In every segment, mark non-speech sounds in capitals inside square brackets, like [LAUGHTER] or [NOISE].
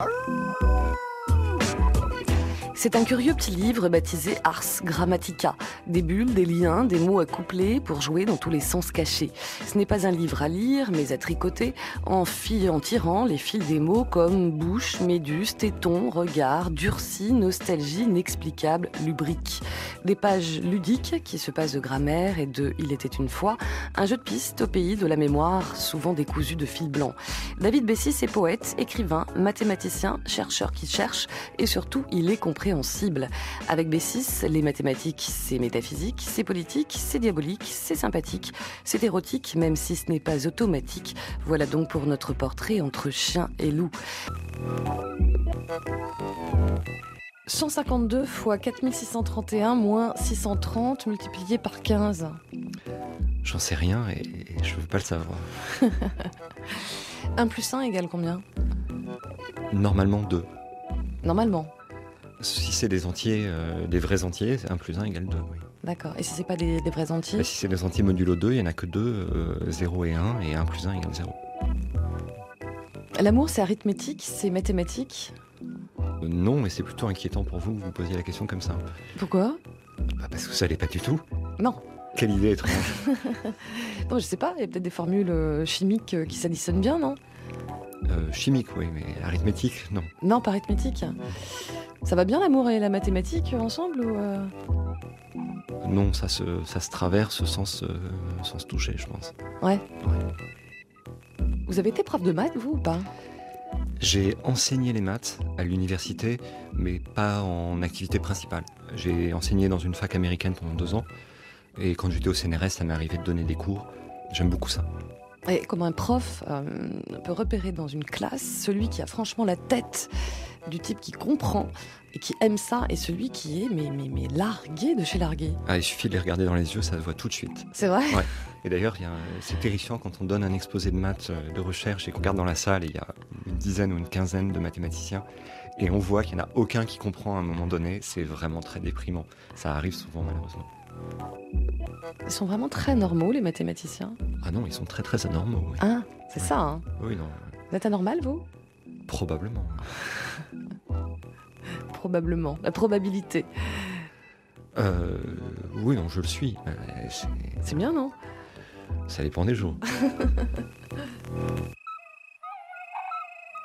Arr! C'est un curieux petit livre baptisé Ars Grammatica. Des bulles, des liens, des mots à coupler pour jouer dans tous les sens cachés. Ce n'est pas un livre à lire, mais à tricoter, en, en tirant les fils des mots comme bouche, méduse, téton, regard, durci, nostalgie, inexplicable, lubrique. Des pages ludiques qui se passent de grammaire et de Il était une fois, un jeu de piste au pays de la mémoire, souvent décousu de fil blanc. David Bessis est poète, écrivain, mathématicien, chercheur qui cherche, et surtout il est compris avec B6, les mathématiques, c'est métaphysique, c'est politique, c'est diabolique, c'est sympathique, c'est érotique, même si ce n'est pas automatique. Voilà donc pour notre portrait entre chien et loup. 152 fois 4631 moins 630 multiplié par 15. J'en sais rien et, et je veux pas le savoir. 1 [LAUGHS] plus 1 égale combien Normalement 2. Normalement si c'est des entiers, euh, des vrais entiers, 1 plus 1 égale 2. Oui. D'accord. Et si c'est pas des, vrais entiers bah, Si c'est des entiers modulo 2, il n'y en a que 2, 0 euh, et 1, et 1 plus 1 égale 0. L'amour, c'est arithmétique, c'est mathématique euh, Non, mais c'est plutôt inquiétant pour vous que vous posiez la question comme ça. Pourquoi bah, Parce que ça ne pas du tout. Non. Quelle idée étrange. [LAUGHS] non, je sais pas, il y a peut-être des formules chimiques qui s'additionnent bien, non Chimique, oui, mais arithmétique, non. Non, pas arithmétique. Ça va bien l'amour et la mathématique ensemble ou euh Non, ça se, ça se traverse sans se, sans se toucher, je pense. Ouais. Vous avez été prof de maths, vous, ou pas J'ai enseigné les maths à l'université, mais pas en activité principale. J'ai enseigné dans une fac américaine pendant deux ans, et quand j'étais au CNRS, ça m'est arrivé de donner des cours. J'aime beaucoup ça. Et comment un prof euh, peut repérer dans une classe celui qui a franchement la tête du type qui comprend et qui aime ça et celui qui est mais, mais, mais largué de chez largué. Ah, il suffit de les regarder dans les yeux, ça se voit tout de suite. C'est vrai Et d'ailleurs, c'est terrifiant quand on donne un exposé de maths euh, de recherche et qu'on regarde dans la salle, il y a une dizaine ou une quinzaine de mathématiciens et on voit qu'il n'y en a aucun qui comprend à un moment donné. C'est vraiment très déprimant. Ça arrive souvent malheureusement. Ils sont vraiment très normaux, les mathématiciens Ah non, ils sont très très anormaux. Ah, c'est ça, hein. Oui, non. Vous êtes anormal, vous Probablement. [LAUGHS] probablement, la probabilité. Euh, oui, non, je le suis. Euh, c'est bien, non Ça dépend des jours. [LAUGHS]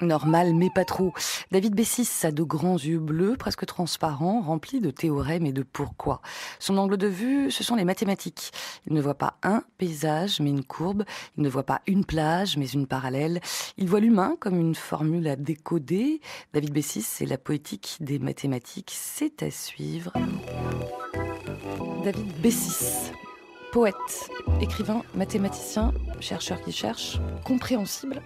Normal, mais pas trop. David Bessis a de grands yeux bleus, presque transparents, remplis de théorèmes et de pourquoi. Son angle de vue, ce sont les mathématiques. Il ne voit pas un paysage, mais une courbe. Il ne voit pas une plage, mais une parallèle. Il voit l'humain comme une formule à décoder. David Bessis, c'est la poétique des mathématiques. C'est à suivre. David Bessis poète, écrivain, mathématicien, chercheur qui cherche, compréhensible,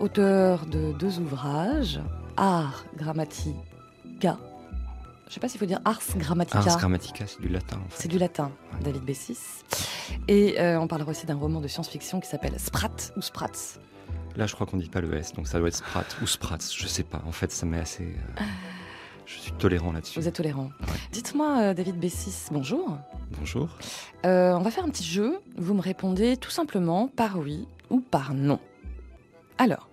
auteur de deux ouvrages, Ars Grammatica. Je ne sais pas s'il faut dire Ars Grammatica. Ars Grammatica, c'est du latin. C'est du latin, David Bessis. Et euh, on parlera aussi d'un roman de science-fiction qui s'appelle Sprat ou Spratz. Là, je crois qu'on ne dit pas le S, donc ça doit être Sprat ou Spratz, je ne sais pas. En fait, ça m'est assez. Euh, je suis tolérant là-dessus. Vous êtes tolérant. Dites-moi, euh, David Bessis, bonjour. Bonjour. Euh, on va faire un petit jeu. Vous me répondez tout simplement par oui ou par non. Alors,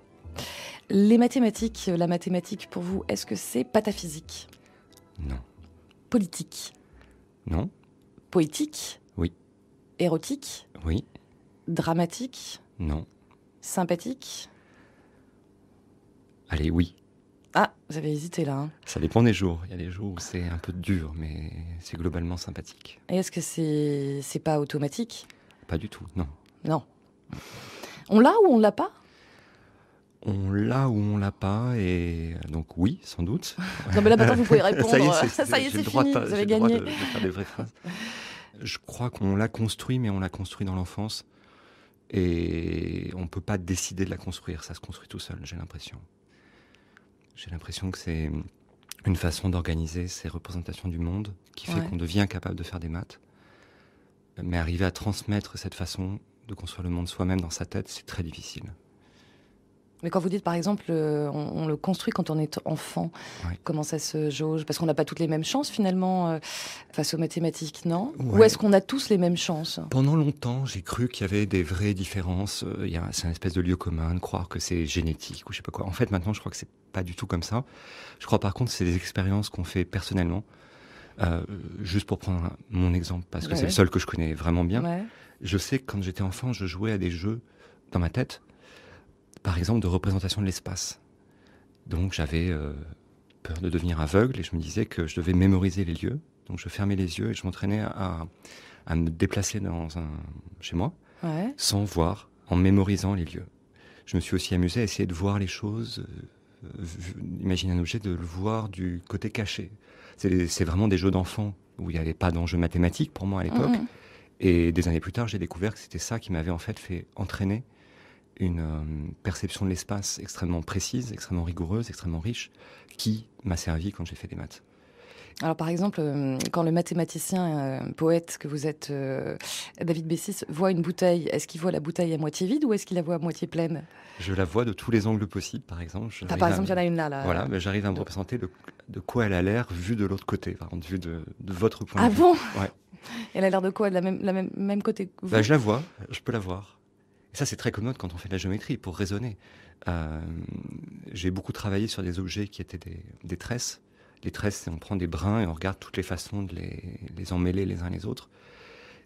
les mathématiques, la mathématique pour vous, est-ce que c'est pataphysique Non. Politique Non. Poétique Oui. Érotique Oui. Dramatique Non. Sympathique Allez, oui. Ah, vous avez hésité là. Hein. Ça dépend des jours. Il y a des jours où c'est un peu dur, mais c'est globalement sympathique. Et est-ce que c'est c'est pas automatique Pas du tout, non. Non. On l'a ou on l'a pas on l'a ou on l'a pas et euh, donc oui, sans doute. [LAUGHS] non mais là maintenant vous pouvez répondre. [LAUGHS] ça y est, c'est, ça y est, fini. vous avez gagné. faire des vraies phrases. Je crois qu'on l'a construit, mais on l'a construit dans l'enfance et on peut pas décider de la construire. Ça se construit tout seul, j'ai l'impression. J'ai l'impression que c'est une façon d'organiser ces représentations du monde qui fait qu'on devient capable de faire des maths. Mais arriver à transmettre cette façon de construire le monde soi-même dans sa tête, c'est très difficile. Mais quand vous dites, par exemple, euh, on, le construit quand on est enfant, comment ça se jauge Parce qu'on n'a pas toutes les mêmes chances, finalement, euh, face aux mathématiques, non Ou est-ce qu'on a tous les mêmes chances Pendant longtemps, j'ai cru qu'il y avait des vraies différences. Euh, c'est un espèce de lieu commun de croire que c'est génétique ou je sais pas quoi. En fait, maintenant, je crois que c'est pas du tout comme ça. Je crois, par contre, c'est des expériences qu'on fait personnellement. juste pour prendre mon exemple, parce que c'est le seul que je connais vraiment bien. Je sais que quand j'étais enfant, je jouais à des jeux dans ma tête par exemple, de représentation de l'espace. Donc j'avais euh, peur de devenir aveugle et je me disais que je devais mémoriser les lieux. Donc je fermais les yeux et je m'entraînais à, me déplacer dans un, chez moi sans voir, en mémorisant les lieux. Je me suis aussi amusé à essayer de voir les choses, d'imaginer euh, un objet, de le voir du côté caché. C'est vraiment des jeux d'enfants où il n'y avait pas d'enjeu mathématique pour moi à l'époque. Mmh. Et des années plus tard, j'ai découvert que c'était ça qui m'avait en fait fait entraîner une euh, perception de l'espace extrêmement précise, extrêmement rigoureuse, extrêmement riche, qui m'a servi quand j'ai fait des maths. Alors par exemple, euh, quand le mathématicien euh, poète que vous êtes, David Bessis, voit une bouteille, est-ce qu'il voit la bouteille à moitié vide ou est-ce qu'il la voit à moitié pleine Je la vois de tous les angles possibles, par exemple. par exemple, il y en a une là. voilà, mais j'arrive à me représenter de, quoi elle a l'air vue de l'autre côté, par exemple, vue de, votre point ah de vue. Ah bon ouais. Elle a l'air de quoi de la même, la même, côté que vous bah, Je la vois, je peux la voir. Ça, c'est très commode quand on fait de la géométrie pour raisonner. Euh, j'ai beaucoup travaillé sur des objets qui étaient des, tresses. Les tresses, on prend des brins et on regarde toutes les façons de les, emmêler les uns les autres.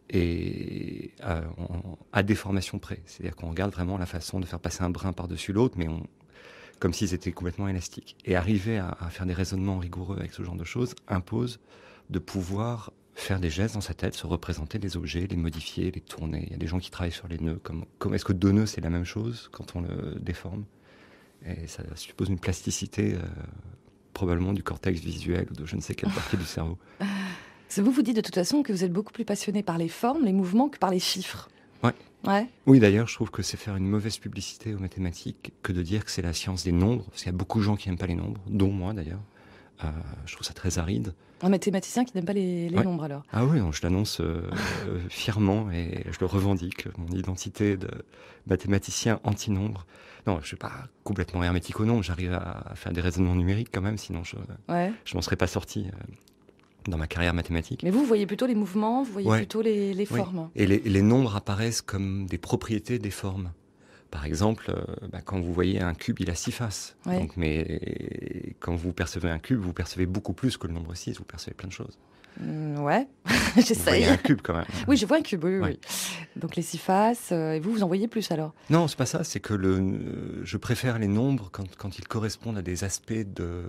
Et euh, à déformation près. C'est-à-dire qu'on regarde vraiment la façon de faire passer un brin par-dessus l'autre, mais on, comme s'ils étaient complètement élastiques. Et arriver à, à, faire des raisonnements rigoureux avec ce genre de choses impose de pouvoir faire des gestes dans sa tête, se représenter des objets, les modifier, les tourner. Il y a des gens qui travaillent sur les nœuds. Comme, Est-ce que deux nœuds, c'est la même chose quand on le déforme Et ça suppose une plasticité euh, probablement du cortex visuel ou de je ne sais quelle partie du cerveau. [LAUGHS] Vous vous dites de toute façon que vous êtes beaucoup plus passionné par les formes, les mouvements que par les chiffres. Ouais. Ouais. Oui, d'ailleurs, je trouve que c'est faire une mauvaise publicité aux mathématiques que de dire que c'est la science des nombres, parce qu'il y a beaucoup de gens qui n'aiment pas les nombres, dont moi d'ailleurs je trouve ça très aride. Un mathématicien qui n'aime pas les, nombres alors. Ah oui, je l'annonce euh, euh, fièrement et je le revendique, mon identité de mathématicien anti-nombre. Non, je ne suis pas complètement hermétique au nombres, j'arrive à faire des raisonnements numériques quand même, sinon je ne m'en serais pas sorti euh, dans ma carrière mathématique. Mais vous, vous voyez plutôt les mouvements, vous voyez plutôt les, formes. Et les, nombres apparaissent comme des propriétés des formes. Par exemple, euh, bah, quand vous voyez un cube, il a six faces. Donc, mais quand vous percevez un cube, vous percevez beaucoup plus que le nombre 6, vous percevez plein de choses. Mm, ouais, [LAUGHS] j'essaye. un cube quand même. Oui, je vois un cube, oui, Donc les six faces, euh, et vous, vous en voyez plus alors Non, c'est pas ça, c'est que le, euh, je préfère les nombres quand, ils correspondent à des aspects de.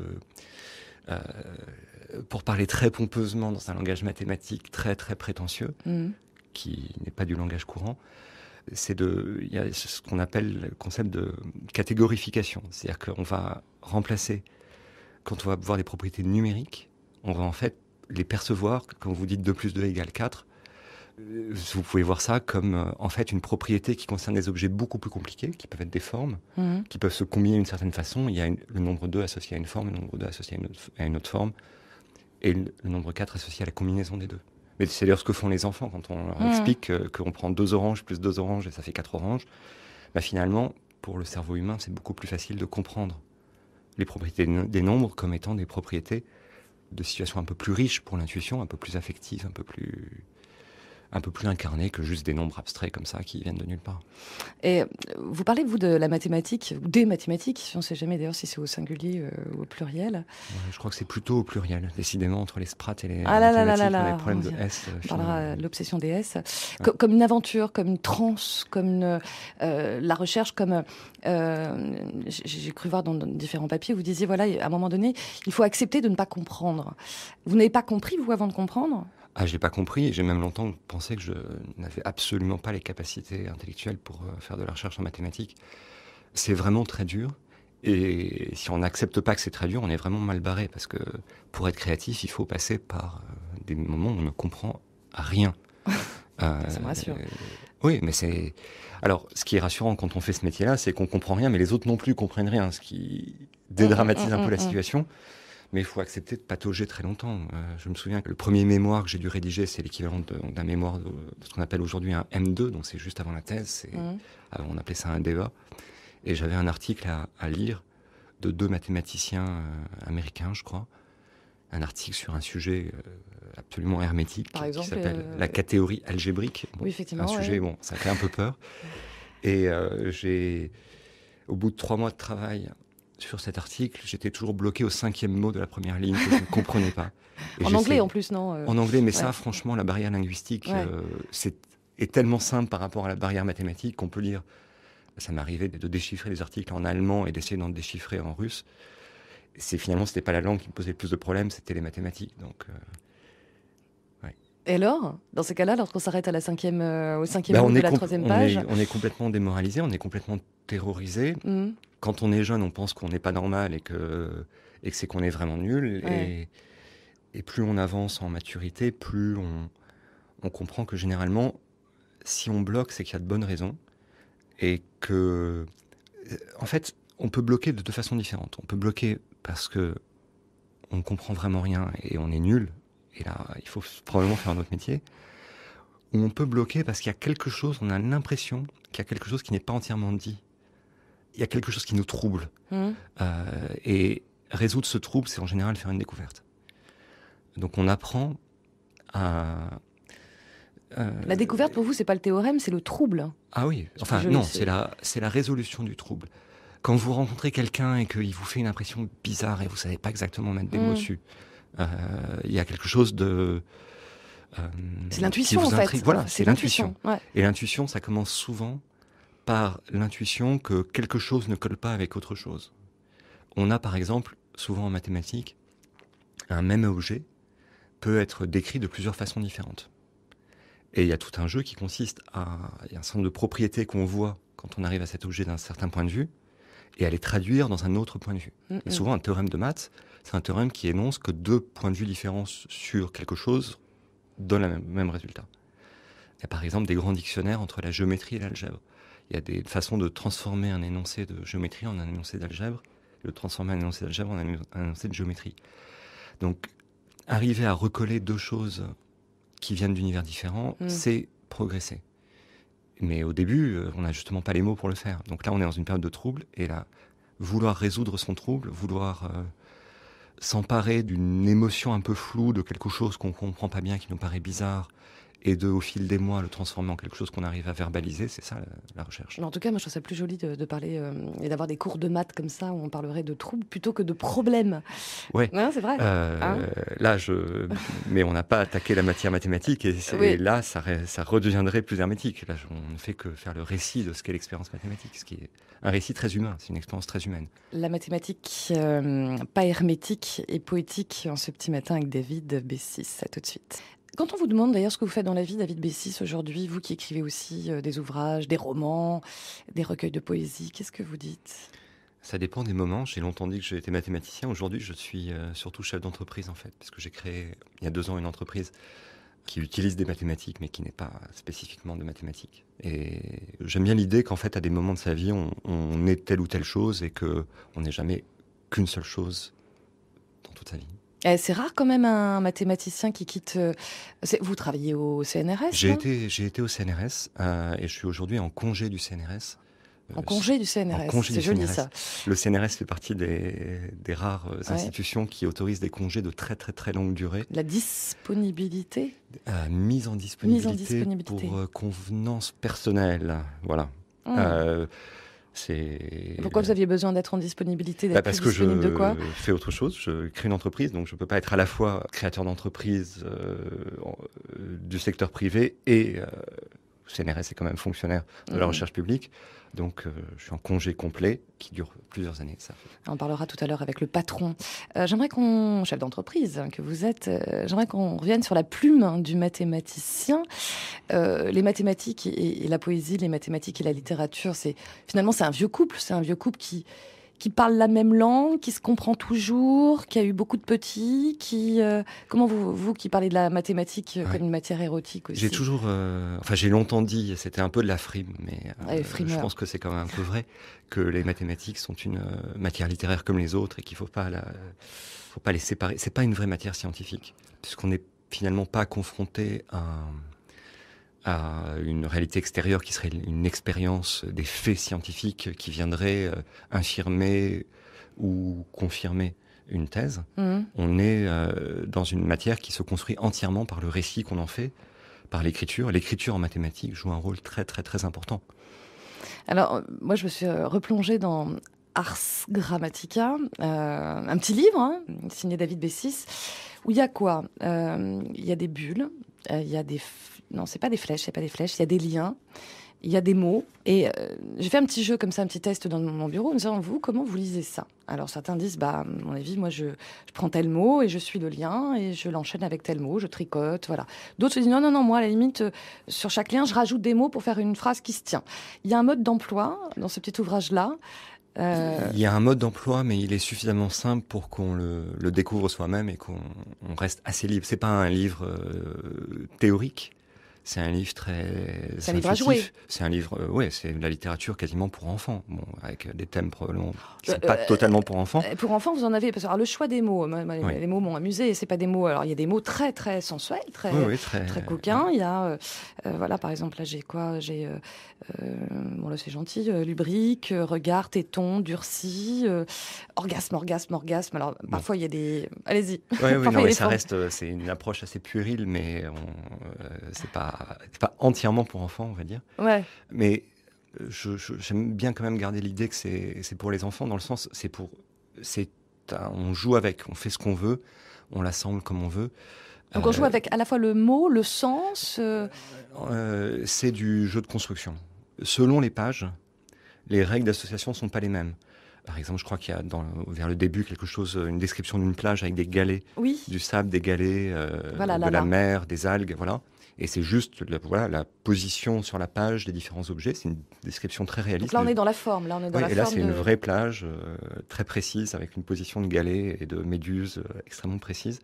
pour parler très pompeusement dans un langage mathématique très très prétentieux, mm. qui n'est pas du langage courant, c'est de, il y a ce qu'on appelle le concept de catégorification. C'est-à-dire qu'on va remplacer, quand on va voir des propriétés numériques, on va en fait les percevoir, quand vous dites 2 plus 2 égale 4, euh, vous pouvez voir ça comme euh, en fait une propriété qui concerne des objets beaucoup plus compliqués, qui peuvent être des formes, mhm. qui peuvent se combiner d'une certaine façon. Il y a le nombre 2 associé à une forme, le nombre 2 associé à une autre, forme, et le nombre 4 associé à la combinaison des deux c'est d'ailleurs ce que font les enfants quand on leur mmh. explique qu'on prend deux oranges plus deux oranges et ça fait quatre oranges. Bah, finalement, pour le cerveau humain, c'est beaucoup plus facile de comprendre les propriétés des nombres comme étant des propriétés de situations un peu plus riches pour l'intuition, un peu plus affectives, un peu plus un peu plus incarné que juste des nombres abstraits comme ça qui viennent de nulle part. Et euh, vous parlez, vous, de la mathématique, ou des mathématiques, on ne sait jamais d'ailleurs si c'est au singulier euh, ou au pluriel. je crois que c'est plutôt au pluriel, décidément, entre les sprats et les, ah problèmes de S. On euh, parlera de l'obsession des S. Comme une aventure, comme une transe, comme la recherche, comme j'ai cru voir dans différents papiers, vous disiez, voilà, à un moment donné, il faut accepter de ne pas comprendre. Vous n'avez pas compris, vous, avant de comprendre ah, j'ai pas compris. J'ai même longtemps pensé que je n'avais absolument pas les capacités intellectuelles pour euh, faire de la recherche en mathématiques. C'est vraiment très dur. Et si on n'accepte pas que c'est très dur, on est vraiment mal barré parce que pour être créatif, il faut passer par euh, des moments où on ne comprend rien. [LAUGHS] ça me euh, rassure. oui, mais c'est. Alors, ce qui est rassurant quand on fait ce métier-là, c'est qu'on comprend rien, mais les autres non plus comprennent rien, ce qui mm, mm, dédramatise un mm, peu la situation mais il faut accepter de patauger très longtemps. Euh, je me souviens que le premier mémoire que j'ai dû rédiger, c'est l'équivalent d'un mémoire de, ce qu'on appelle aujourd'hui un M2, donc c'est juste avant la thèse, mmh. on appelait ça un débat. E Et j'avais un article à, lire de deux mathématiciens euh, américains, je crois, un article sur un sujet euh, absolument hermétique qui s'appelle la catégorie algébrique. oui, effectivement. Un sujet, bon, ça fait un peu peur. Et j'ai, au bout de trois mois de travail, sur cet article, j'étais toujours bloqué au cinquième mot de la première ligne que je ne comprenais pas. [LAUGHS] en anglais en plus, non euh, En anglais, mais ça, franchement, la barrière linguistique euh, est, tellement simple par rapport à la barrière mathématique qu'on peut lire. Ça m'arrivait de déchiffrer des articles en allemand et d'essayer d'en déchiffrer en russe. C'est finalement, n'était pas la langue qui me posait le plus de problèmes, c'était les mathématiques. Donc. Euh, et alors, dans ces cas-là, lorsqu'on s'arrête à la cinquième, au cinquième bah, mot de la troisième page, on est, complètement démoralisé, on est complètement terrorisé. Mmh quand on est jeune, on pense qu'on n'est pas normal et que, c'est qu'on est vraiment nul. Et, plus on avance en maturité, plus on, comprend que généralement, si on bloque, c'est qu'il y a de bonnes raisons. Et que, en fait, on peut bloquer de deux façons différentes. On peut bloquer parce que on ne comprend vraiment rien et on est nul. Et là, il faut probablement faire un autre métier. Ou on peut bloquer parce qu'il y a quelque chose, on a l'impression qu'il y a quelque chose qui n'est pas entièrement dit il y a quelque chose qui nous trouble. Mmh. Euh, et résoudre ce trouble, c'est en général faire une découverte. Donc on apprend à... Euh, la découverte pour vous, c'est pas le théorème, c'est le trouble. Ah oui, enfin non, c'est la, c'est la résolution du trouble. Quand vous rencontrez quelqu'un et qu'il vous fait une impression bizarre et vous savez pas exactement mettre des mots mmh. dessus, euh, il y a quelque chose de, c'est l'intuition en fait. Voilà, c'est l'intuition. Et l'intuition, ça commence souvent par l'intuition que quelque chose ne colle pas avec autre chose. On a par exemple, souvent en mathématiques, un même objet peut être décrit de plusieurs façons différentes. Et il y a tout un jeu qui consiste à il y a un certain nombre de propriétés qu'on voit quand on arrive à cet objet d'un certain point de vue et à les traduire dans un autre point de vue. Et souvent, un théorème de maths, c'est un théorème qui énonce que deux points de vue différents sur quelque chose donnent le même, même résultat. Il y a par exemple des grands dictionnaires entre la géométrie et l'algèbre il y a des façons de transformer un énoncé de géométrie en un énoncé d'algèbre, de transformer un énoncé d'algèbre en un énoncé de géométrie. Donc, arriver à recoller deux choses qui viennent d'univers différents, mm. c'est progresser. Mais au début, euh, on n'a justement pas les mots pour le faire. Donc là, on est dans une période de trouble, et là, vouloir résoudre son trouble, vouloir euh, s'emparer d'une émotion un peu floue, de quelque chose qu'on ne comprend pas bien, qui nous paraît bizarre, et de, au fil des mois, le transformer en quelque chose qu'on arrive à verbaliser, c'est ça la, recherche. en tout cas, moi, je trouve ça plus joli de, parler euh, et d'avoir des cours de maths comme ça, où on parlerait de troubles plutôt que de problèmes. Oui, c'est vrai. Euh, hein là, je... mais on n'a pas attaqué la matière mathématique, et, là, ça, ça, redeviendrait plus hermétique. Là, on ne fait que faire le récit de ce qu'est l'expérience mathématique, ce qui est un récit très humain, c'est une expérience très humaine. La mathématique, euh, pas hermétique et poétique, en ce petit matin avec David B6. À tout de suite. Quand on vous demande d'ailleurs ce que vous faites dans la vie, David Bessis, aujourd'hui, vous qui écrivez aussi euh, des ouvrages, des romans, des recueils de poésie, qu'est-ce que vous dites Ça dépend des moments. J'ai longtemps dit que j'étais mathématicien. Aujourd'hui, je suis euh, surtout chef d'entreprise, en fait, parce que j'ai créé il y a deux ans une entreprise qui utilise des mathématiques, mais qui n'est pas spécifiquement de mathématiques. Et j'aime bien l'idée qu'en fait, à des moments de sa vie, on, on est telle ou telle chose et qu'on n'est jamais qu'une seule chose dans toute sa vie. Eh, c'est rare quand même un mathématicien qui quitte. Euh, vous travaillez au CNRS, J'ai été, été au CNRS euh, et je suis aujourd'hui en congé du CNRS. Euh, en congé du CNRS. C'est joli ça. Le CNRS fait partie des, rares institutions qui autorisent des congés de très très très longue durée, La disponibilité. mise en disponibilité, pour convenance personnelle. Voilà. Hum. Pourquoi vous aviez besoin d'être en disponibilité bah, Parce que je fais autre chose, je crée une entreprise, donc je ne peux pas être à la fois créateur d'entreprise euh, euh, du secteur privé et euh, CNRS est quand même fonctionnaire de la mhm. recherche publique. Donc, euh, je suis en congé complet qui dure plusieurs années. Ça. On parlera tout à l'heure avec le patron. Euh, j'aimerais qu'on, chef d'entreprise hein, que vous êtes, euh, j'aimerais qu'on revienne sur la plume hein, du mathématicien. les mathématiques et, et, la poésie, les mathématiques et la littérature, c'est finalement c'est un vieux couple, c'est un vieux couple qui qui parle la même langue, qui se comprend toujours, qui a eu beaucoup de petits, qui euh, comment vous vous qui parlez de la mathématique euh, comme une matière érotique aussi. J'ai toujours, euh, enfin j'ai longtemps dit, c'était un peu de la frime, mais je pense que c'est quand même un peu vrai que les mathématiques sont une matière littéraire comme les autres et qu'il faut pas faut pas les séparer. C'est pas une vraie matière scientifique puisqu'on n'est finalement pas confronté à à une réalité extérieure qui serait une expérience des faits scientifiques qui viendrait euh, infirmer ou confirmer une thèse. Mhm. On est euh, dans une matière qui se construit entièrement par le récit qu'on en fait, par l'écriture. L'écriture en mathématiques joue un rôle très très très important. Alors euh, moi je me suis replongée dans Ars Grammatica, un petit livre hein, signé David Bessis, où il y a quoi Il y a des bulles, euh, il y a des. Non, c'est pas des flèches, c'est pas des flèches, il y a des liens, il y a des mots. Et euh, j'ai fait un petit jeu comme ça, un petit test dans mon bureau en me disant Vous, comment vous lisez ça Alors certains disent Bah, à mon avis, moi, je, prends tel mot et je suis le lien et je l'enchaîne avec tel mot, je tricote, voilà. D'autres se disent Non, non, non, moi, à la limite, euh, sur chaque lien, je rajoute des mots pour faire une phrase qui se tient. Il y a un mode d'emploi dans ce petit ouvrage-là euh, il y a un mode d'emploi, mais il est suffisamment simple pour qu'on le, découvre soi-même et qu'on reste assez libre. C'est pas un livre euh, théorique, c'est un livre très. C'est un livre à jouer. C'est un livre, Oui, euh, ouais, c'est de la littérature quasiment pour enfants. Bon, avec des thèmes probablement C'est euh, pas euh, totalement pour enfants. Pour enfants, vous en avez. Parce que, le choix des mots, les mots m'ont amusé. C'est pas des mots. Alors, il y a des mots très, très sensuels, très, très, coquins. Il y a, voilà, par exemple, là, j'ai quoi J'ai. bon, là, c'est gentil. lubrique, regard, téton, durci, orgasme, orgasme, orgasme. Alors, parfois, il y a des. Allez-y. [LAUGHS] Oui, oui, mais ça reste. C'est une approche assez puérile, mais c'est pas pas, pas entièrement pour enfants, on va dire. Ouais. Mais euh, j'aime bien quand même garder l'idée que c'est pour les enfants, dans le sens, c'est pour. c'est On joue avec, on fait ce qu'on veut, on l'assemble comme on veut. Donc on joue euh, avec à la fois le mot, le sens. Euh, c'est du jeu de construction. Selon les pages, les règles d'association ne sont pas les mêmes. Par exemple, je crois qu'il y a dans, vers le début quelque chose, une description d'une plage avec des galets, du sable, des galets, de la mer, des algues, voilà. Et c'est juste la, voilà, la position sur la page des différents objets. C'est une description très réaliste. là, on est dans la forme. Là, on est dans et là, c'est une vraie plage euh, très précise avec une position de galets et de méduses euh, extrêmement précise.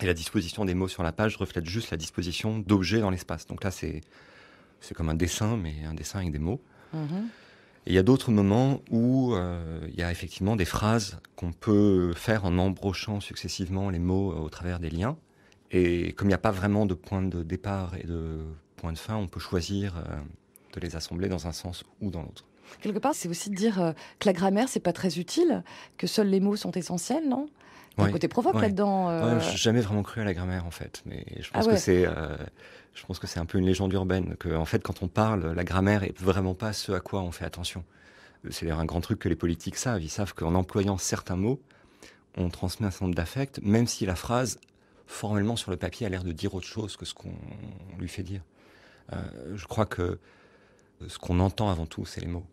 Et la disposition des mots sur la page reflète juste la disposition d'objets dans l'espace. Donc là, c'est comme un dessin, mais un dessin avec des mots. Mhm. Et il y a d'autres moments où euh, il y a effectivement des phrases qu'on peut faire en embrochant successivement les mots au travers des liens. Et comme il n'y a pas vraiment de point de départ et de point de fin, on peut choisir euh, de les assembler dans un sens ou dans l'autre. Quelque part, c'est aussi de dire euh, que la grammaire, c'est pas très utile, que seuls les mots sont essentiels, non Il côté provoque là-dedans. Euh je n'ai jamais vraiment cru à la grammaire, en fait. Mais je pense ah que c'est, je pense que c'est un peu une légende urbaine. Que en fait, quand on parle, la grammaire est vraiment pas ce à quoi on fait attention. C'est d'ailleurs un grand truc que les politiques savent. Ils savent qu'en employant certains mots, on transmet un certain nombre d'affects, même si la phrase formellement sur le papier, a l'air de dire autre chose que ce qu'on lui fait dire. Euh, je crois que ce qu'on entend avant tout, c'est les mots.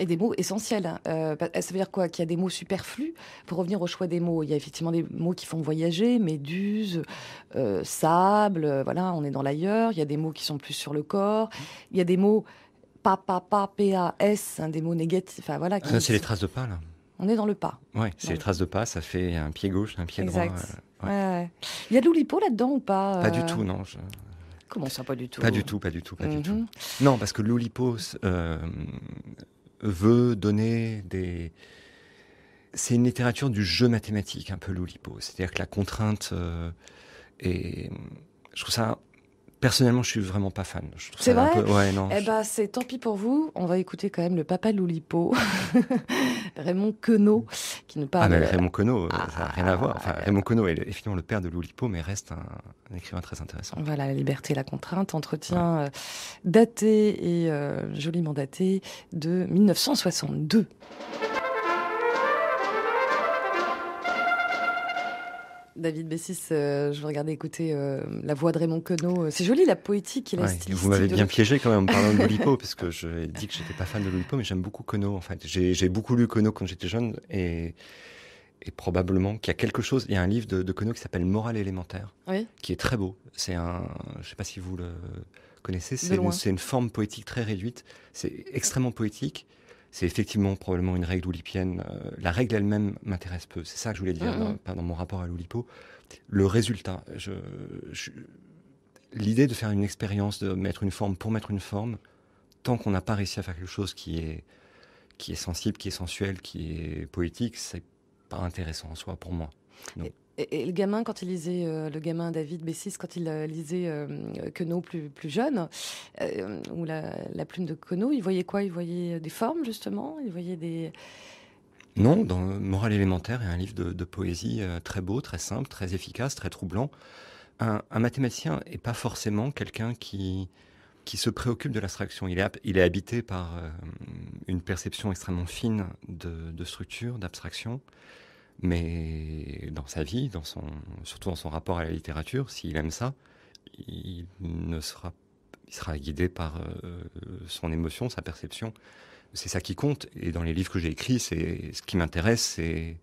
Et des mots essentiels. Hein. Euh, ça veut dire quoi Qu'il y a des mots superflus. Pour revenir au choix des mots, il y a effectivement des mots qui font voyager, méduse, euh, sable, voilà, on est dans l'ailleurs. Il y a des mots qui sont plus sur le corps. Il y a des mots pas, pas, pas, P-A-S, hein, des mots négatifs. Enfin, voilà, qui... Ah, c'est les traces de pas, là. On est dans le pas. Oui, c'est les traces de pas, ça fait un pied gauche, un pied droit. Il y a de l'oulipo là-dedans ou pas Pas du euh tout, non. Comment ça, pas du tout Pas du tout, pas du tout, pas du tout. Non, parce que l'oulipo euh, veut donner des. C'est une littérature du jeu mathématique, un peu l'oulipo. C'est-à-dire que la contrainte euh, est. Je trouve ça Personnellement, je suis vraiment pas fan. C'est vrai. Peu... non. Eh ben, c'est tant pis pour vous. On va écouter quand même le papa Loulipo, [LAUGHS] Raymond Queneau, qui nous parle. Ah, mais Raymond Queneau, euh, ah, ça n'a rien à voir. Ah, Raymond Queneau est effectivement le père de Loulipo, mais reste un, écrivain très intéressant. Voilà, la liberté et la contrainte, entretien euh, daté et euh, joliment daté de 1962. David Bessis, euh, je je regardais écouter euh, la voix de Raymond Queneau. Euh, c'est joli la poétique. qu'il a. vous m'avez bien piégé quand même en parlant de [LAUGHS] Loulipo, parce que je dit que j'étais pas fan de Loulipo, mais j'aime beaucoup Queneau en fait. J'ai beaucoup lu Queneau quand j'étais jeune et, probablement qu'il y a quelque chose. Il y a un livre de, Queneau qui s'appelle Morale élémentaire, qui est très beau. C'est un, je sais pas si vous le connaissez, c'est une, forme poétique très réduite. C'est extrêmement poétique c'est effectivement probablement une règle oulipienne. Euh, la règle elle-même m'intéresse peu. C'est ça que je voulais dire dans, mon rapport à l'oulipo. Le résultat, l'idée de faire une expérience, de mettre une forme pour mettre une forme, tant qu'on n'a pas réussi à faire quelque chose qui est, qui est sensible, qui est sensuel, qui est poétique, c'est pas intéressant en soi pour moi. Donc. Et, le gamin, quand il lisait, euh, le gamin David Bessis, quand il euh, lisait euh, Queneau plus, plus jeune, euh, ou la, plume de Queneau, il voyait quoi Il voyait des formes, justement Il voyait des. Non, dans moral élémentaire et un livre de, poésie très beau, très simple, très efficace, très troublant. Un, mathématicien n'est pas forcément quelqu'un qui, qui se préoccupe de l'abstraction. Il est, il est habité par une perception extrêmement fine de, de structure, d'abstraction. Mais dans sa vie, dans son, surtout dans son rapport à la littérature, s'il aime ça, il ne sera, il sera guidé par euh, son émotion, sa perception. C'est ça qui compte. Et dans les livres que j'ai écrits, c'est ce qui m'intéresse, c'est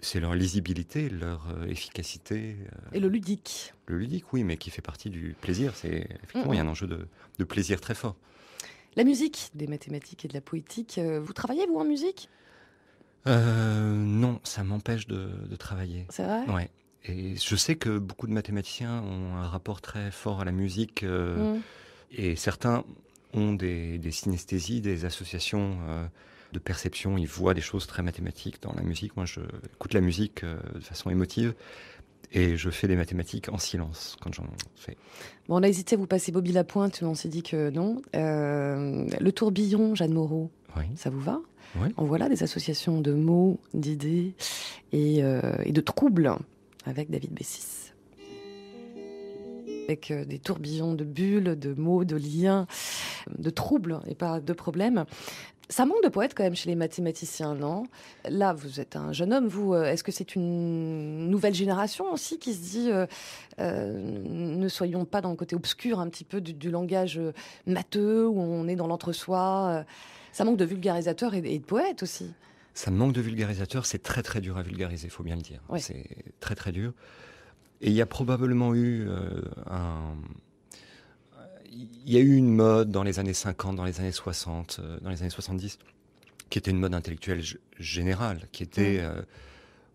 c'est leur lisibilité, leur euh, efficacité. Euh. Et le ludique. Le ludique, oui, mais qui fait partie du plaisir. C'est effectivement, il y a un enjeu de, de plaisir très fort. La musique, des mathématiques et de la poétique. Vous travaillez vous en musique euh, non, ça m'empêche de, travailler. C'est vrai Ouais. Et je sais que beaucoup de mathématiciens ont un rapport très fort à la musique euh, mm. et certains ont des, synesthésies, des associations euh, de perception. Ils voient des choses très mathématiques dans la musique. Moi, j'écoute la musique de façon émotive et je fais des mathématiques en silence quand j'en fais. Bon, on a hésité à vous passer Bobby Lapointe, mais on s'est dit que non. le tourbillon, Jeanne Moreau, ça vous va on voit des associations de mots, d'idées euh, et, de troubles avec David Bessis. Avec euh, des tourbillons de bulles, de mots, de liens, de troubles et pas de problèmes. Ça manque de poètes quand même chez les mathématiciens, non Là, vous êtes un jeune homme, vous. Euh, est-ce que c'est une nouvelle génération aussi qui se dit ne soyons pas dans le côté obscur un petit peu du, langage matheux où on est dans l'entre-soi ça manque de vulgarisateurs et, de poètes aussi. Ça manque de vulgarisateurs, c'est très très dur à vulgariser, faut bien le dire. C'est très très dur. Et il y a probablement eu euh, un... Il y a eu une mode dans les années 50, dans les années 60, euh, dans les années 70, qui était une mode intellectuelle générale, qui était... Euh,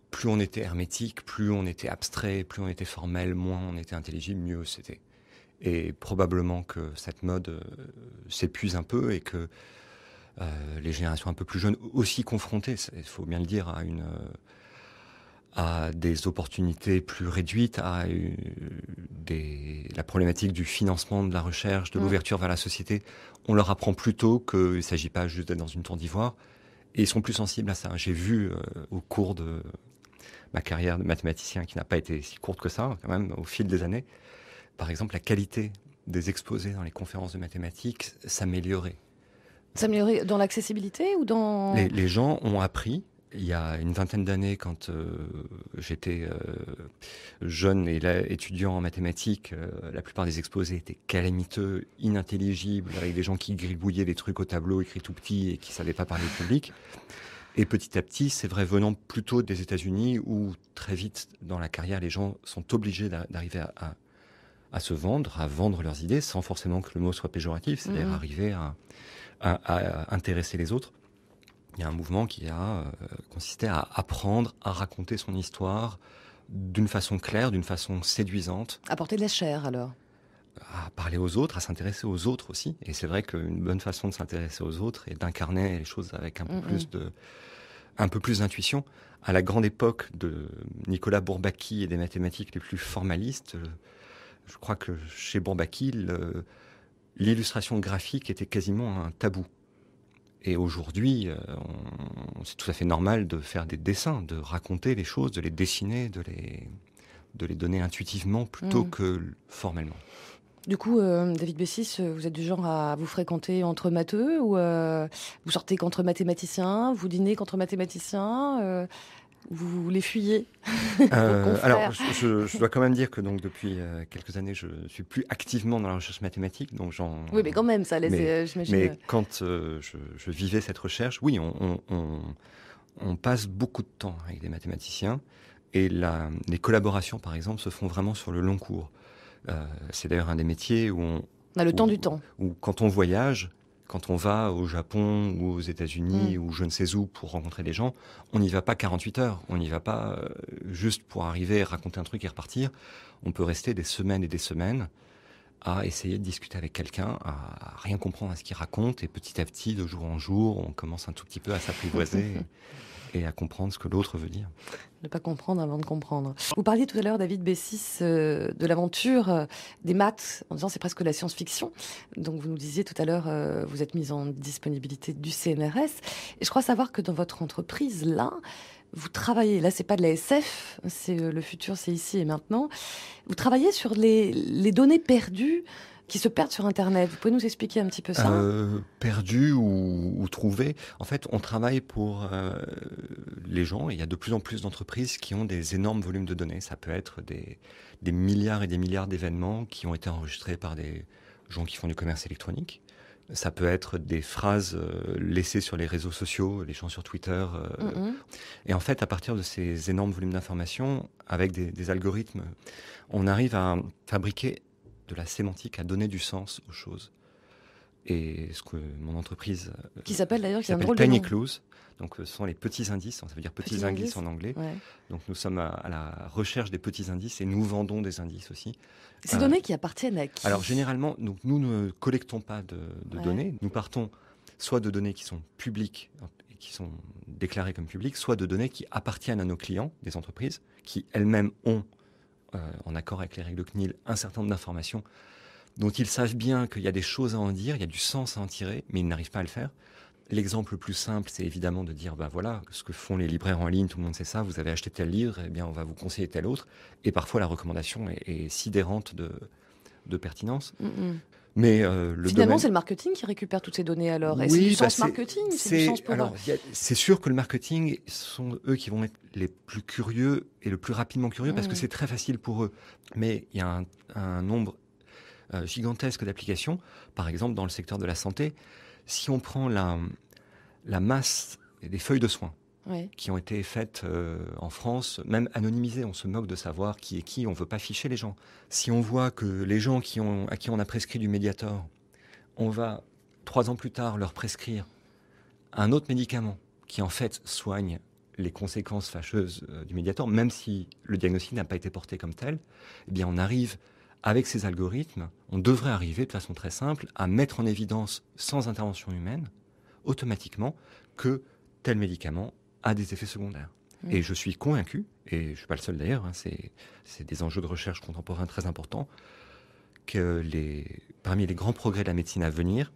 plus on était hermétique, plus on était abstrait, plus on était formel, moins on était intelligible, mieux c'était. Et probablement que cette mode s'épuise un peu et que euh, les générations un peu plus jeunes aussi confrontées, il faut bien le dire, à une euh, à des opportunités plus réduites, à la problématique du financement de la recherche, de mm. l'ouverture vers la société. On leur apprend plutôt qu'il ne s'agit pas juste d'être dans une tour d'ivoire. Et ils sont plus sensibles à ça. J'ai vu euh, au cours de ma carrière de mathématicien, qui n'a pas été si courte que ça, quand même, au fil des années, par exemple, la qualité des exposés dans les conférences de mathématiques s'améliorer. S'améliorer dans l'accessibilité ou dans... Les, gens ont appris. Il y a une vingtaine d'années, quand euh, j'étais euh, jeune et étudiant en mathématiques, euh, la plupart des exposés étaient calamiteux, inintelligibles, avec des gens qui gribouillaient des trucs au tableau écrits tout petits et qui ne savaient pas parler au public. Et petit à petit, c'est vrai, venant plutôt des États-Unis, où très vite dans la carrière, les gens sont obligés d'arriver à, se vendre, à vendre leurs idées, sans forcément que le mot soit péjoratif, c'est-à-dire mm-hmm. arriver à à, intéresser les autres. Il y a un mouvement qui a euh, consisté à apprendre à raconter son histoire d'une façon claire, d'une façon séduisante. Apporter de la chair alors à parler aux autres, à s'intéresser aux autres aussi. Et c'est vrai qu'une bonne façon de s'intéresser aux autres est d'incarner les choses avec un peu plus de, un peu plus d'intuition. À la grande époque de Nicolas Bourbaki et des mathématiques les plus formalistes, euh, je crois que chez Bourbaki, le, l'illustration graphique était quasiment un tabou. Et aujourd'hui, euh, c'est tout à fait normal de faire des dessins, de raconter les choses, de les dessiner, de les, de les donner intuitivement plutôt mm. que formellement. Du coup, euh, David Bessis, euh, vous êtes du genre à vous fréquenter entre matheux ou vous sortez qu'entre mathématiciens, vous dînez qu'entre mathématiciens vous les fuyez [LAUGHS] euh, Alors, je, dois quand même dire que donc depuis euh, quelques années, je suis plus activement dans la recherche mathématique, donc Oui, mais quand même, ça laisse. Mais, euh, mais quand je, vivais cette recherche, oui, on, passe beaucoup de temps avec des mathématiciens et les collaborations, par exemple, se font vraiment sur le long cours. c'est d'ailleurs un des métiers où on. On a le temps du temps. ou quand on voyage, quand on va au Japon ou aux États-Unis mm. ou je ne sais où pour rencontrer des gens, on n'y va pas 48 heures, on n'y va pas euh, juste pour arriver, raconter un truc et repartir. On peut rester des semaines et des semaines à essayer de discuter avec quelqu'un, à rien comprendre à ce qu'il raconte, et petit à petit, de jour en jour, on commence un tout petit peu à s'apprivoiser. [LAUGHS] et à comprendre ce que l'autre veut dire. Ne pas comprendre avant de comprendre. Vous parliez tout à l'heure, David Bessis, euh, de l'aventure euh, des maths, en disant c'est presque la science-fiction. Donc vous nous disiez tout à l'heure, euh, vous êtes mise en disponibilité du CNRS. Et je crois savoir que dans votre entreprise, là, vous travaillez, là c'est pas de la SF, c'est le futur, c'est ici et maintenant. Vous travaillez sur les, les données perdues qui se perdent sur Internet. Vous pouvez nous expliquer un petit peu ça euh, Perdu ou, trouvé. En fait, on travaille pour euh, les gens. Il y a de plus en plus d'entreprises qui ont des énormes volumes de données. Ça peut être des, milliards et des milliards d'événements qui ont été enregistrés par des gens qui font du commerce électronique. Ça peut être des phrases euh, laissées sur les réseaux sociaux, les gens sur Twitter. Mm-hmm. Et en fait, à partir de ces énormes volumes d'informations, avec des, des, algorithmes, on arrive à fabriquer de la sémantique à donner du sens aux choses. Et ce que mon entreprise. Euh, qui s'appelle d'ailleurs, qui s'appelle Tiny Clues. Donc ce sont les petits indices, ça veut dire petits, indices, en anglais. Donc nous sommes à, la recherche des petits indices et nous vendons des indices aussi. Ces euh, données qui appartiennent à qui Alors généralement, donc, nous ne collectons pas de, données. Nous partons soit de données qui sont publiques et qui sont déclarées comme publiques, soit de données qui appartiennent à nos clients, des entreprises, qui elles-mêmes ont euh, en accord avec les règles de CNIL, un certain nombre d'informations dont ils savent bien qu'il y a des choses à en dire, il y a du sens à en tirer, mais ils n'arrivent pas à le faire. L'exemple le plus simple, c'est évidemment de dire, bah voilà, ce que font les libraires en ligne, tout le monde sait ça, vous avez acheté tel livre, eh bien on va vous conseiller tel autre. Et parfois la recommandation est, sidérante de, pertinence. Mm, mm. Mais euh, le finalement, c'est le marketing qui récupère toutes ces données alors. Oui, bah, c'est du sens marketing, c'est sûr que le marketing sont eux qui vont être les plus curieux et le plus rapidement curieux parce que c'est très facile pour eux. Mais il y a un, nombre euh, gigantesque d'applications. Par exemple, dans le secteur de la santé, si on prend la, la masse des feuilles de soins, qui ont été faites euh, en France, même anonymisées. On se moque de savoir qui est qui, on ne veut pas ficher les gens. Si on voit que les gens qui ont, à qui on a prescrit du Mediator, on va, trois ans plus tard, leur prescrire un autre médicament qui, en fait, soigne les conséquences fâcheuses euh, du Mediator, même si le diagnostic n'a pas été porté comme tel, eh bien on arrive avec ces algorithmes, on devrait arriver de façon très simple à mettre en évidence, sans intervention humaine, automatiquement, que tel médicament a des effets secondaires. Mm. Et je suis convaincu, et je ne suis pas le seul d'ailleurs, hein, c'est, des enjeux de recherche contemporains très importants, que les, parmi les grands progrès de la médecine à venir,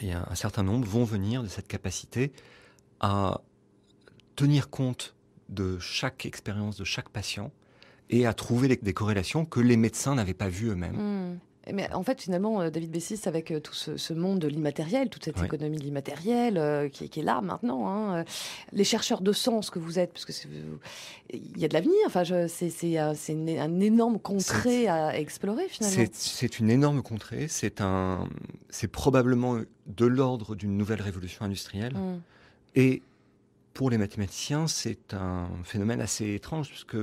et un, un certain nombre vont venir de cette capacité à tenir compte de chaque expérience de chaque patient et à trouver des corrélations que les médecins n'avaient pas vues eux-mêmes. Mm. Mais en fait, finalement, euh, David Bessis, avec euh, tout ce, monde de l'immatériel, toute cette économie de l'immatériel euh, qui, est là maintenant, hein, les chercheurs de sens que vous êtes, parce que il y a de l'avenir. Enfin, c'est un énorme contrée à explorer finalement. C'est une énorme contrée. C'est un, c'est probablement de l'ordre d'une nouvelle révolution industrielle. Mm. Et pour les mathématiciens, c'est un phénomène assez étrange puisque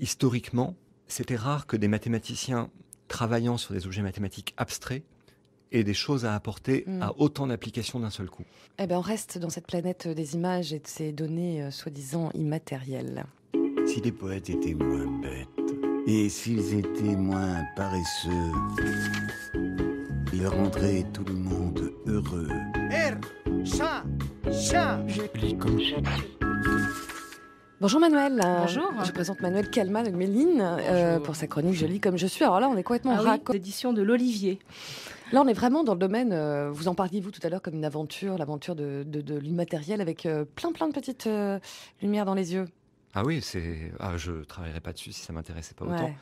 historiquement, c'était rare que des mathématiciens travaillant sur des objets mathématiques abstraits et des choses à apporter hmm. à autant d'applications d'un seul coup. Eh ben on reste dans cette planète des images et de ces données euh, soi-disant immatérielles. Si les poètes étaient moins bêtes, et s'ils étaient moins paresseux, ils rendraient tout le monde heureux. chat, er, chat. comme Bonjour Manuel. Bonjour. Je présente Manuel Calma de Méline euh, pour sa chronique Jolie comme je suis. Alors là, on est complètement ah L'édition de l'Olivier. Là, on est vraiment dans le domaine, euh, vous en parliez vous tout à l'heure comme une aventure, l'aventure de, l'immatériel avec euh, plein plein de petites lumières dans les yeux. Ah oui, c'est. Ah, je travaillerai pas dessus si ça m'intéressait pas autant.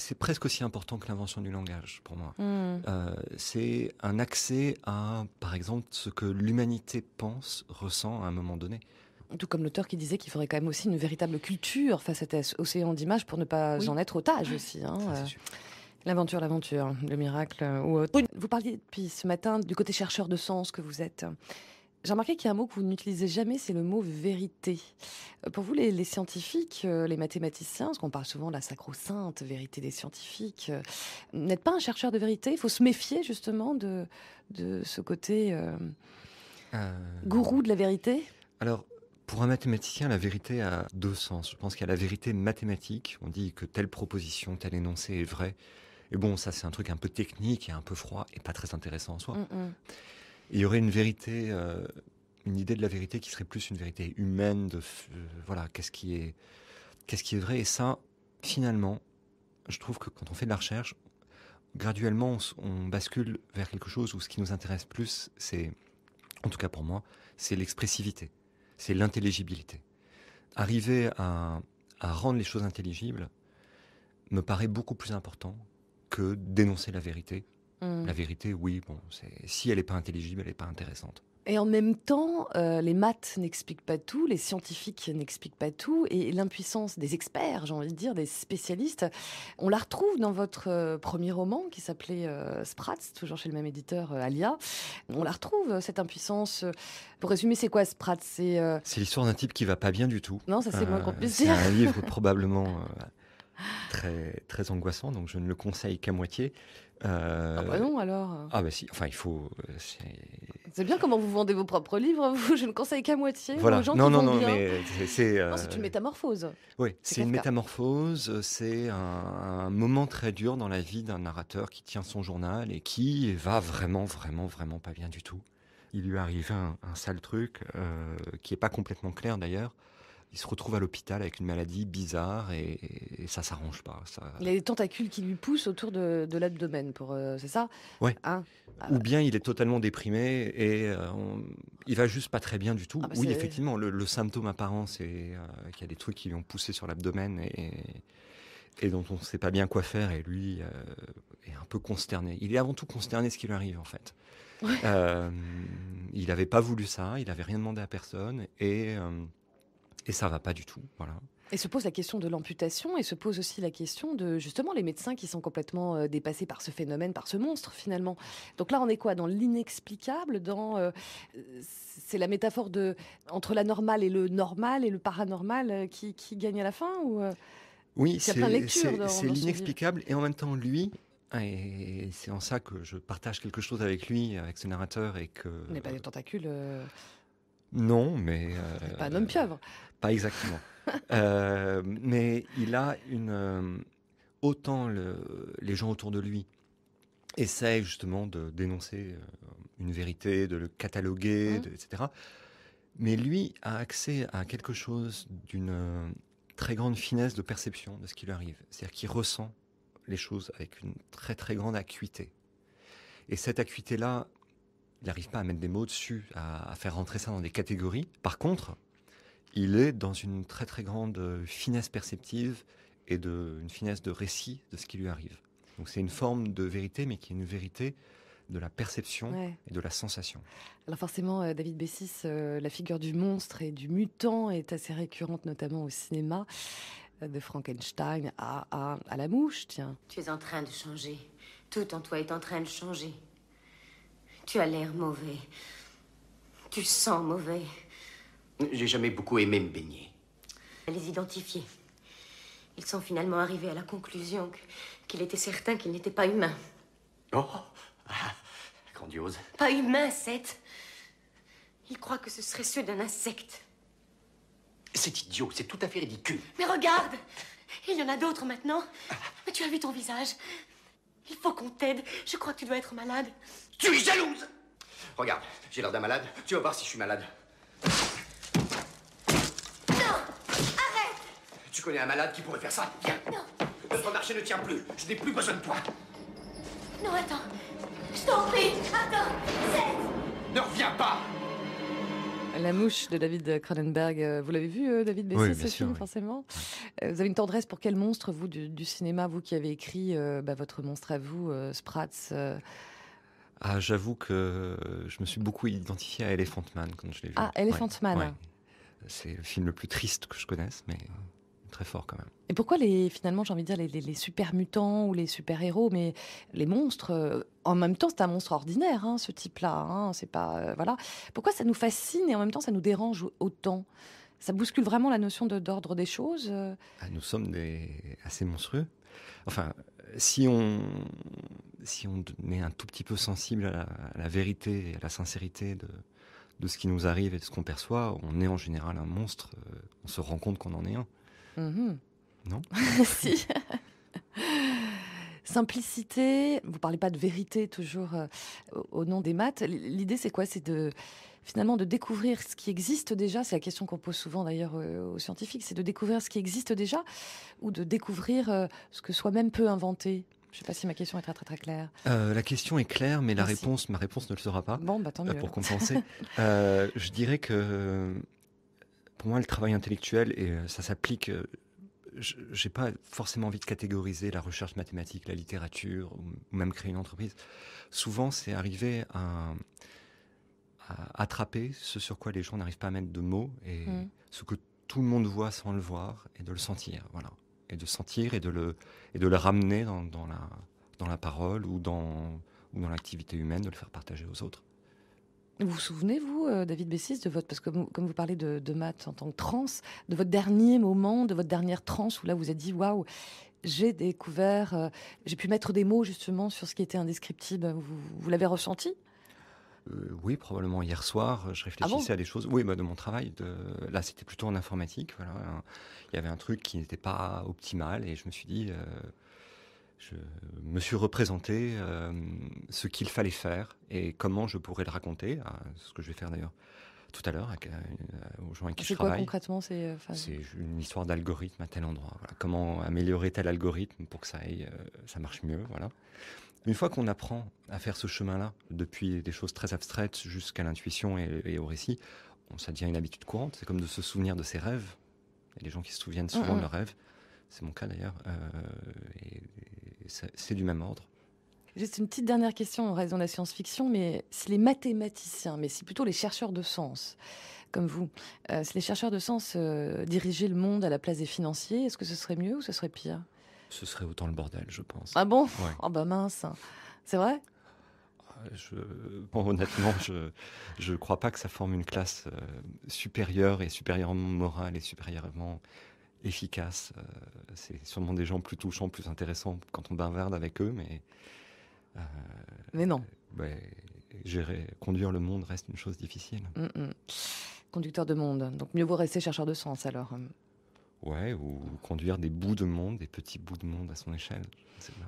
C'est presque aussi important que l'invention du langage pour moi. Hmm. c'est un accès à, par exemple, ce que l'humanité pense, ressent à un moment donné. Tout comme l'auteur qui disait qu'il faudrait quand même aussi une véritable culture face à cet océan d'images pour ne pas en être otage aussi. Hein, euh. L'aventure, l'aventure, le miracle euh, ou autre. Vous parliez depuis ce matin du côté chercheur de sens que vous êtes. J'ai remarqué qu'il y a un mot que vous n'utilisez jamais, c'est le mot vérité. Euh, pour vous, les, scientifiques, les mathématiciens, parce qu'on parle souvent de la sacro-sainte vérité des scientifiques, n'êtes pas un chercheur de vérité Il faut se méfier justement de, de ce côté gourou de la vérité Alors, pour un mathématicien, la vérité a deux sens. Je pense qu'il y a la vérité mathématique. On dit que telle proposition, tel énoncé est vrai. Et bon, ça, c'est un truc un peu technique et un peu froid et pas très intéressant en soi. Mm, mm. Il y aurait une vérité, euh, une idée de la vérité qui serait plus une vérité humaine de, euh, voilà, qu'est-ce qui est, ce qui est vrai. Et ça, finalement, je trouve que quand on fait de la recherche, graduellement, on bascule vers quelque chose où ce qui nous intéresse plus, c'est, en tout cas pour moi, c'est l'expressivité c'est l'intelligibilité. Arriver à, rendre les choses intelligibles me paraît beaucoup plus important que dénoncer la vérité. Mmh. La vérité, oui, bon, si elle n'est pas intelligible, elle n'est pas intéressante. Et en même temps, euh, les maths n'expliquent pas tout, les scientifiques n'expliquent pas tout, et l'impuissance des experts, j'ai envie de dire, des spécialistes, on la retrouve dans votre euh, premier roman qui s'appelait euh, Spratz, toujours chez le même éditeur, Alia. On la retrouve, cette impuissance. Pour résumer, c'est quoi Spratz C'est l'histoire d'un type qui va pas bien du tout. Non, ça c'est moins qu'on C'est un livre [LAUGHS] probablement très, très angoissant, donc je ne le conseille qu'à moitié. Ah bah non alors. Ah bah si, enfin il faut, c'est bien comment vous vendez vos propres livres. [LAUGHS] je ne conseille qu'à moitié aux gens qui non, non, mais c'est une euh, métamorphose. Oui, c'est une métamorphose. Euh, c'est un, moment très dur dans la vie d'un narrateur qui tient son journal et qui va vraiment, vraiment, vraiment pas bien du tout. Il lui arrive un, sale truc euh, qui n'est pas complètement clair d'ailleurs il se retrouve à l'hôpital avec une maladie bizarre et, ça ça s'arrange pas. Ça... Il a des tentacules qui lui poussent autour de, l'abdomen, pour euh, c'est ça Ouais. Hein Ou bien il est totalement déprimé et il euh, ne il va juste pas très bien du tout. Ah bah oui, effectivement, le, symptôme apparent, c'est euh, qu'il y a des trucs qui lui ont poussé sur l'abdomen et, dont on ne sait pas bien quoi faire et lui est un peu consterné. Il est avant tout consterné ce qui lui arrive en fait. il n'avait pas voulu ça, il n'avait rien demandé à personne et et ça va pas du tout. Voilà. Et se pose la question de l'amputation et se pose aussi la question de justement les médecins qui sont complètement euh, dépassés par ce phénomène, par ce monstre finalement. Donc là, on est quoi Dans l'inexplicable Dans euh, c'est la métaphore de entre la normale et le normal et le paranormal euh, qui, gagne à la fin ou Oui, c'est l'inexplicable et en même temps lui. Et c'est en ça que je partage quelque chose avec lui, avec ce narrateur, et que. On n'est pas des tentacules. Non, mais. Euh, pas un homme pieuvre. Pas exactement. [LAUGHS] Euh, mais il a une. Euh, autant le, les gens autour de lui essayent justement de dénoncer une vérité, de le cataloguer, mmh. etc. Mais lui a accès à quelque chose d'une très grande finesse de perception de ce qui lui arrive. C'est-à-dire qu'il ressent les choses avec une très très grande acuité. Et cette acuité-là, il n'arrive pas à mettre des mots dessus, à, faire rentrer ça dans des catégories. Par contre, il est dans une très très grande euh, finesse perceptive et de, une finesse de récit de ce qui lui arrive. Donc c'est une forme de vérité, mais qui est une vérité de la perception et de la sensation. Alors forcément, euh, David Bessis, euh, la figure du monstre et du mutant est assez récurrente, notamment au cinéma, de Frankenstein à, à la mouche, tiens. Tu es en train de changer. Tout en toi est en train de changer. Tu as l'air mauvais. Tu sens mauvais. J'ai jamais beaucoup aimé me baigner. Les identifier. Ils sont finalement arrivés à la conclusion qu'il était certain qu'il n'était pas humain. Oh ah, Grandiose. Pas humain, Seth Ils croient que ce serait ceux d'un insecte. C'est idiot, c'est tout à fait ridicule. Mais regarde Il y en a d'autres maintenant. Mais tu as vu ton visage. Il faut qu'on t'aide. Je crois que tu dois être malade. Tu es jalouse Regarde, j'ai l'air d'un malade. Tu vas voir si je suis malade. Non Arrête Tu connais un malade qui pourrait faire ça Viens Non Notre marché ne tient plus. Je n'ai plus besoin de toi. Non, attends. Je t'en prie. Attends. C'est... Ne reviens pas la mouche de David Cronenberg, euh, vous l'avez vu, euh, David Bessé, oui, ce sûr, film, forcément. Euh, vous avez une tendresse pour quel monstre, vous, du, cinéma, vous qui avez écrit bah, votre monstre à vous, Spratz ah, j'avoue que euh, je me suis beaucoup identifié à Elephant Man quand je l'ai vu. Ah, Elephant Man. C'est le film le plus triste que je connaisse, mais euh, très fort quand même. Et pourquoi les, finalement, j'ai envie de dire, les, super mutants ou les super héros, mais les monstres, euh, en même temps, c'est un monstre ordinaire, hein, ce type-là. Hein, c'est pas, voilà. Pourquoi ça nous fascine et en même temps ça nous dérange autant Ça bouscule vraiment la notion d'ordre des choses. Ah, nous sommes assez monstrueux. Enfin, si on, si on est un tout petit peu sensible à la, vérité et à la sincérité de, de, ce qui nous arrive et de ce qu'on perçoit, on est en général un monstre. Euh, on se rend compte qu'on en est un. Mm-hmm. Non [LAUGHS] Si. Simplicité, vous parlez pas de vérité toujours euh, au nom des maths. L'idée, c'est quoi C'est de finalement de découvrir ce qui existe déjà. C'est la question qu'on pose souvent d'ailleurs euh, aux scientifiques, c'est de découvrir ce qui existe déjà ou de découvrir euh, ce que soi-même peut inventer. Je ne sais pas si ma question est très très très claire. Euh, la question est claire, mais la réponse, ma réponse ne le sera pas. Bon, bah tant mieux. pour compenser, [LAUGHS] je dirais que pour moi, le travail intellectuel et ça s'applique. J'ai pas forcément envie de catégoriser la recherche mathématique, la littérature, ou même créer une entreprise. Souvent, c'est arriver à attraper ce sur quoi les gens n'arrivent pas à mettre de mots et mm. ce que tout le monde voit sans le voir et de le sentir, voilà, et de sentir et de le et de le ramener dans, la dans la parole ou dans ou dans l'activité humaine, de le faire partager aux autres. Vous vous souvenez, vous, euh, David Bessis, de votre, parce que comme vous parlez de, maths en tant que trans, de votre dernier moment, de votre dernière transe, où là vous avez êtes dit, waouh, j'ai découvert, euh, j'ai pu mettre des mots justement sur ce qui était indescriptible. vous l'avez ressenti euh, oui, probablement hier soir, je ah réfléchissais à des choses. Oui, bah, de mon travail. De... Là, c'était plutôt en informatique. Voilà. Il y avait un truc qui n'était pas optimal et je me suis dit, euh, je me suis représenté euh, ce qu'il fallait faire et comment je pourrais le raconter, ce que je vais faire d'ailleurs tout à l'heure aux gens avec qui je travaille. C'est concrètement C'est une histoire d'algorithme à tel endroit. Comment améliorer tel algorithme pour que ça, aille, ça marche mieux. Voilà. Une fois qu'on apprend à faire ce chemin-là, depuis des choses très abstraites jusqu'à l'intuition et, au récit, ça devient une habitude courante. C'est comme de se souvenir de ses rêves. Il gens qui se souviennent souvent de leurs rêves. C'est mon cas d'ailleurs. Euh, et, c'est du même ordre. Juste une petite dernière question en raison de la science-fiction, mais si les mathématiciens, mais si plutôt les chercheurs de sens, comme vous, euh, si les chercheurs de sens euh, dirigeaient le monde à la place des financiers, est-ce que ce serait mieux ou ce serait pire ce serait autant le bordel, je pense. Ah bon Oh bah mince. C'est vrai euh, je, honnêtement, je ne crois pas que ça forme une classe euh, supérieure et supérieurement morale et supérieurement efficace. Euh, c'est sûrement des gens plus touchants, plus intéressants quand on bavarde avec eux, mais. mais non. gérer, conduire le monde reste une chose difficile. Mm, mm. Conducteur de monde. Donc mieux vaut rester chercheur de sens alors. Ouais, ou conduire des bouts de monde, des petits bouts de monde à son échelle.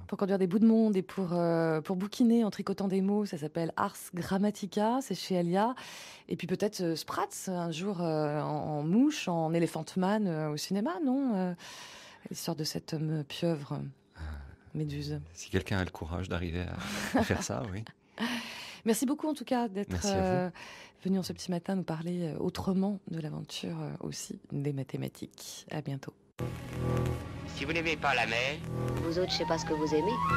Pour conduire des bouts de monde et pour, euh, pour bouquiner en tricotant des mots, ça s'appelle Ars Grammatica, c'est chez Elia. Et puis peut-être euh, Spratz, un jour euh, en, mouche, en Elephant man au cinéma, non L'histoire de cet homme pieuvre, ah. méduse. Si quelqu'un a le courage d'arriver à faire ça, oui. [LAUGHS] Merci beaucoup en tout cas d'être euh, venu en ce petit matin nous parler euh, autrement de l'aventure euh, aussi des mathématiques. À bientôt. Si vous n'aimez pas la mer, vous autres, je sais pas ce que vous aimez.